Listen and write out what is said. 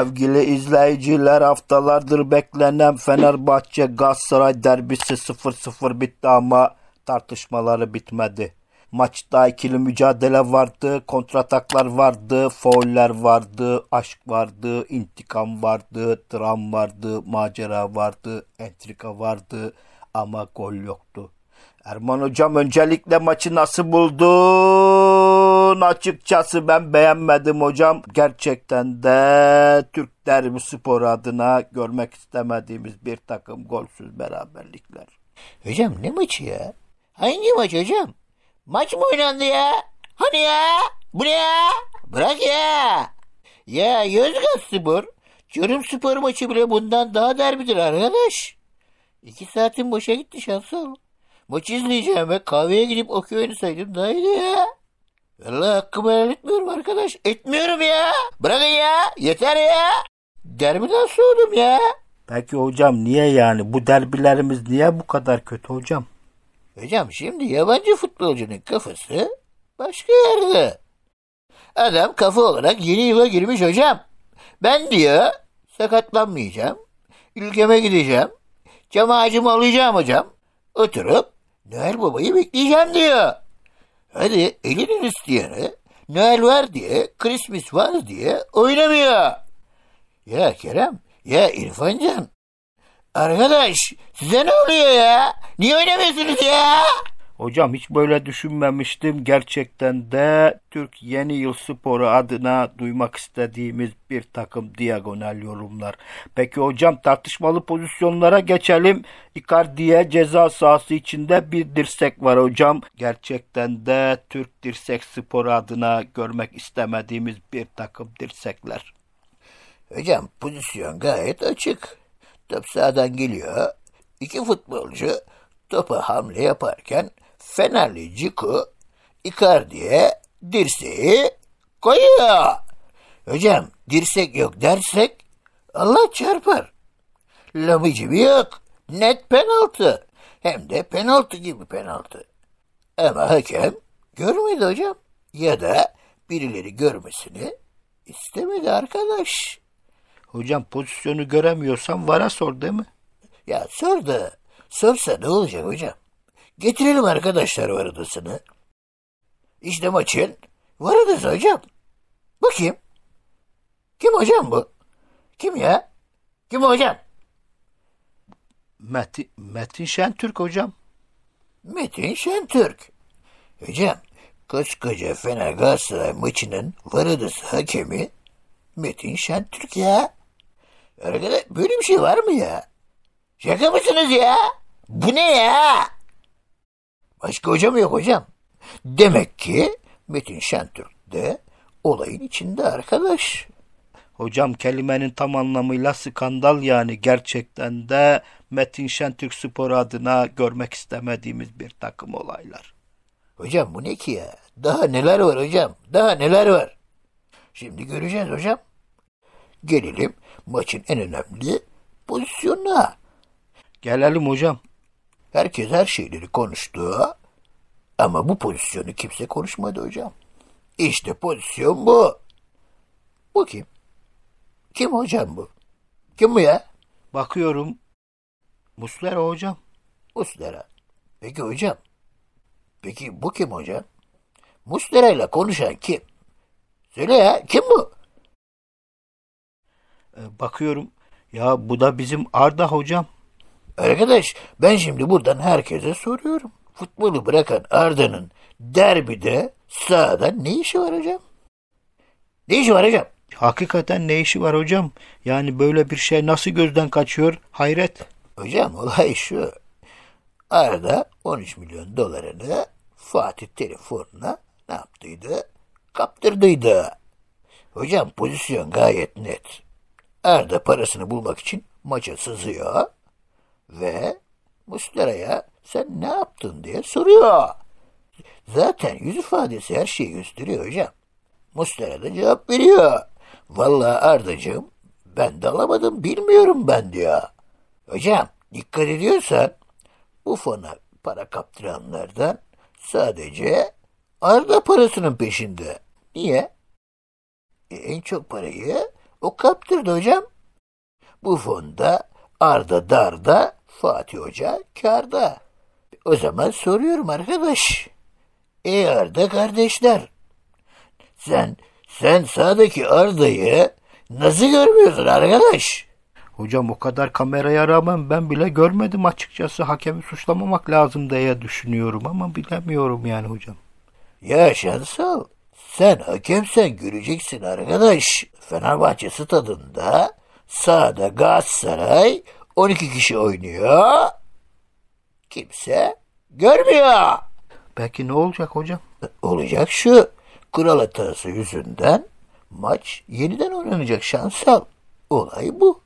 Sevgili izleyiciler haftalardır beklenen Fenerbahçe Galatasaray derbisi 0-0 bitti ama tartışmaları bitmedi. Maçta ikili mücadele vardı, kontrataklar vardı, fauller vardı, aşk vardı, intikam vardı, dram vardı, macera vardı, entrika vardı ama gol yoktu. Erman hocam öncelikle maçı nasıl buldu? Bunu açıkçası ben beğenmedim hocam. Gerçekten de Türk derbi spor adına görmek istemediğimiz bir takım golsüz beraberlikler. Hocam ne maçı ya? Hangi maç hocam? Maç mı oynandı ya? Hani ya? Bu ne ya? Bırak ya. Ya Yozgat Spor, Çorum Spor maçı bile bundan daha derbidir arkadaş. İki saatin boşa gitti şansım. Maçı izleyeceğim ve kahveye gidip okey oynasaydım daha iyi ya. Allah hakkımı helal etmiyorum arkadaş. Etmiyorum ya. Bırakın ya. Yeter ya. Derbiden soğudum ya. Peki hocam niye yani? Bu derbilerimiz niye bu kadar kötü hocam? Hocam şimdi yabancı futbolcunun kafası başka yerde. Adam kafa olarak yeni yıla girmiş hocam. Ben diyor sakatlanmayacağım. Ülkeme gideceğim. Cam ağacımı alacağım hocam. Oturup Noel Baba'yı bekleyeceğim diyor. Hadi elinin isteyene Noel var diye, Christmas var diye oynamıyor. Ya Kerem, ya İrfancan. Arkadaş size ne oluyor ya? Niye oynamıyorsunuz ya? Hocam hiç böyle düşünmemiştim. Gerçekten de Türk Yeni Yıl Sporu adına duymak istediğimiz bir takım diagonal yorumlar. Peki hocam tartışmalı pozisyonlara geçelim. Icardi'ye ceza sahası içinde bir dirsek var hocam. Gerçekten de Türk Dirsek Sporu adına görmek istemediğimiz bir takım dirsekler. Hocam pozisyon gayet açık. Top sağdan geliyor. İki futbolcu topa hamle yaparken Fenerli Ciku Icardi'ye dirseği koyuyor. Hocam dirsek yok dersek Allah çarpar. Lamıcı bir yok. Net penaltı. Hem de penaltı gibi penaltı. Ama hakem görmedi hocam. Ya da birileri görmesini istemedi arkadaş. Hocam pozisyonu göremiyorsan vara sor değil mi? Ya sor da sorsa ne olacak hocam? Getirelim arkadaşlar Varadas'ını. İşte maçın Varadas hocam. Bu kim? Kim hocam bu? Kim ya? Kim hocam? Metin, Metin Şentürk hocam. Metin Şentürk. Hocam koskoca Fener Galatasaray maçının Varadas hakemi Metin Şentürk ya. Arkadaş böyle bir şey var mı ya? Şaka mısınız ya? Bu ne ya? Başka hoca mı yok hocam? Demek ki Metin Şentürk de olayın içinde arkadaş. Hocam kelimenin tam anlamıyla skandal yani gerçekten de Metin Şentürk Spor adına görmek istemediğimiz bir takım olaylar. Hocam bu ne ki ya? Daha neler var hocam? Daha neler var? Şimdi göreceğiz hocam. Gelelim maçın en önemli pozisyonuna. Gelelim hocam. Herkes her şeyleri konuştu ama bu pozisyonu kimse konuşmadı hocam. İşte pozisyon bu. Bu kim? Kim hocam bu? Kim bu ya? Bakıyorum. Muslera hocam. Muslera. Peki hocam. Peki bu kim hocam? Muslera ile konuşan kim? Söyle ya kim bu? Ee, bakıyorum. Ya bu da bizim Arda hocam. Arkadaş ben şimdi buradan herkese soruyorum. Futbolu bırakan Arda'nın derbide sahada ne işi var hocam? Ne işi var hocam? Hakikaten ne işi var hocam? Yani böyle bir şey nasıl gözden kaçıyor? Hayret. Hocam olay şu. Arda 13 milyon dolarını Fatih telefonuna ne yaptıydı? Kaptırdıydı. Hocam pozisyon gayet net. Arda parasını bulmak için maça sızıyor üstleraya sen ne yaptın diye soruyor. Zaten yüz ifadesi her şeyi gösteriyor hocam. Mustara da cevap veriyor. Vallahi Ardacığım ben de alamadım bilmiyorum ben diyor. Hocam dikkat ediyorsan bu fona para kaptıranlardan sadece Arda parasının peşinde. Niye? E, en çok parayı o kaptırdı hocam. Bu fonda Arda Darda Fatih Hoca karda. O zaman soruyorum arkadaş. Ey Arda kardeşler. Sen sen sağdaki Arda'yı nasıl görmüyorsun arkadaş? Hocam o kadar kameraya rağmen ben bile görmedim açıkçası. Hakemi suçlamamak lazım diye düşünüyorum ama bilemiyorum yani hocam. Ya Şansal sen hakemsen göreceksin arkadaş. Fenerbahçe stadında sağda Galatasaray, 12 kişi oynuyor. Kimse görmüyor. Peki ne olacak hocam? Olacak şu. kural hatası yüzünden maç yeniden oynanacak şansal. Olay bu.